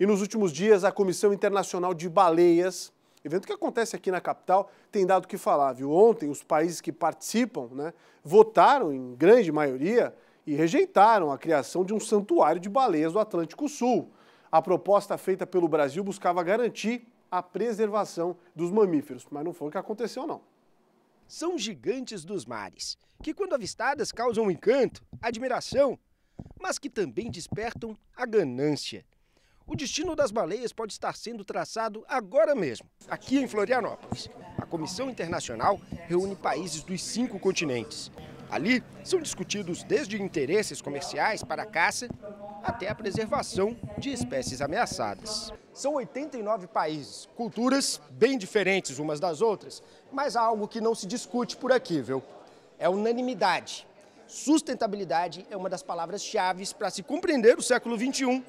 E nos últimos dias, a Comissão Internacional de Baleias, evento que acontece aqui na capital, tem dado o que falar, viu? Ontem, os países que participam né, votaram, em grande maioria, e rejeitaram a criação de um santuário de baleias do Atlântico Sul. A proposta feita pelo Brasil buscava garantir a preservação dos mamíferos, mas não foi o que aconteceu, não. São gigantes dos mares, que quando avistadas causam encanto, admiração, mas que também despertam a ganância. O destino das baleias pode estar sendo traçado agora mesmo, aqui em Florianópolis. A Comissão Internacional reúne países dos cinco continentes. Ali são discutidos desde interesses comerciais para a caça até a preservação de espécies ameaçadas. São 89 países, culturas bem diferentes umas das outras, mas há algo que não se discute por aqui, viu? É unanimidade. Sustentabilidade é uma das palavras-chave para se compreender o século XXI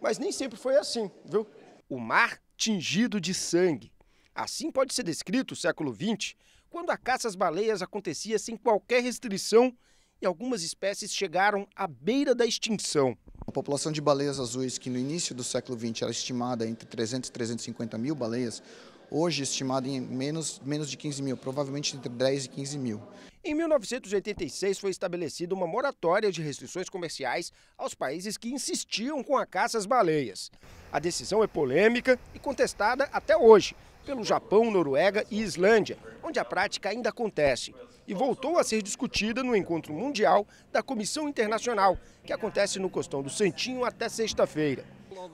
mas nem sempre foi assim, viu? O mar tingido de sangue. Assim pode ser descrito o século XX, quando a caça às baleias acontecia sem qualquer restrição e algumas espécies chegaram à beira da extinção. A população de baleias azuis, que no início do século XX era estimada entre 300 e 350 mil baleias, hoje estimado em menos, menos de 15 mil, provavelmente entre 10 e 15 mil. Em 1986 foi estabelecida uma moratória de restrições comerciais aos países que insistiam com a caça às baleias. A decisão é polêmica e contestada até hoje pelo Japão, Noruega e Islândia, onde a prática ainda acontece. E voltou a ser discutida no encontro mundial da Comissão Internacional, que acontece no Costão do Santinho até sexta-feira.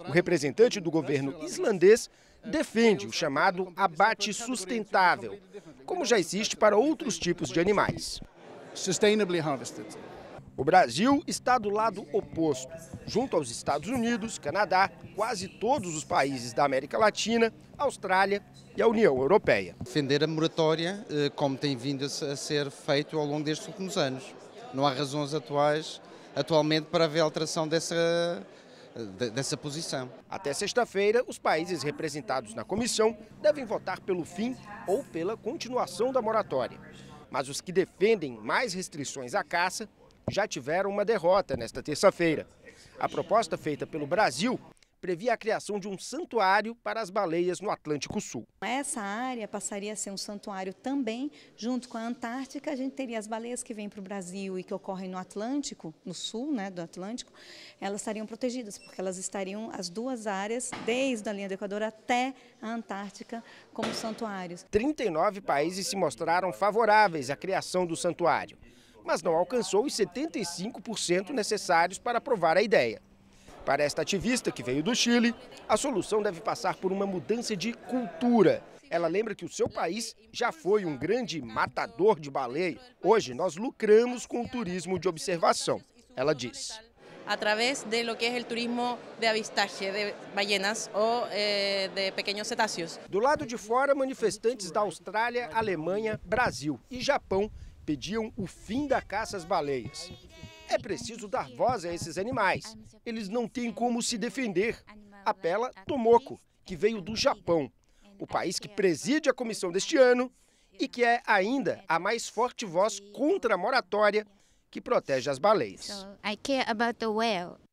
O representante do governo islandês defende o chamado abate sustentável, como já existe para outros tipos de animais. O Brasil está do lado oposto. Junto aos Estados Unidos, Canadá, quase todos os países da América Latina, Austrália e a União Europeia. Defender a moratória, eh, como tem vindo a ser feito ao longo destes últimos anos. Não há razões atuais, atualmente, para haver alteração dessa dessa posição. Até sexta-feira, os países representados na comissão devem votar pelo fim ou pela continuação da moratória. Mas os que defendem mais restrições à caça já tiveram uma derrota nesta terça-feira. A proposta feita pelo Brasil previa a criação de um santuário para as baleias no Atlântico Sul. Essa área passaria a ser um santuário também, junto com a Antártica, a gente teria as baleias que vêm para o Brasil e que ocorrem no Atlântico, no sul né, do Atlântico, elas estariam protegidas, porque elas estariam as duas áreas, desde a linha do Equador até a Antártica, como santuários. 39 países se mostraram favoráveis à criação do santuário, mas não alcançou os 75% necessários para aprovar a ideia. Para esta ativista que veio do Chile, a solução deve passar por uma mudança de cultura. Ela lembra que o seu país já foi um grande matador de baleia. Hoje nós lucramos com o turismo de observação. Ela diz. Através de lo que é o turismo de avistagem de ballenas ou eh, de pequenos cetáceos. Do lado de fora, manifestantes da Austrália, Alemanha, Brasil e Japão pediam o fim da caça às baleias. É preciso dar voz a esses animais. Eles não têm como se defender. Apela Tomoko, que veio do Japão, o país que preside a comissão deste ano e que é ainda a mais forte voz contra a moratória que protege as baleias. So, I care about the whale.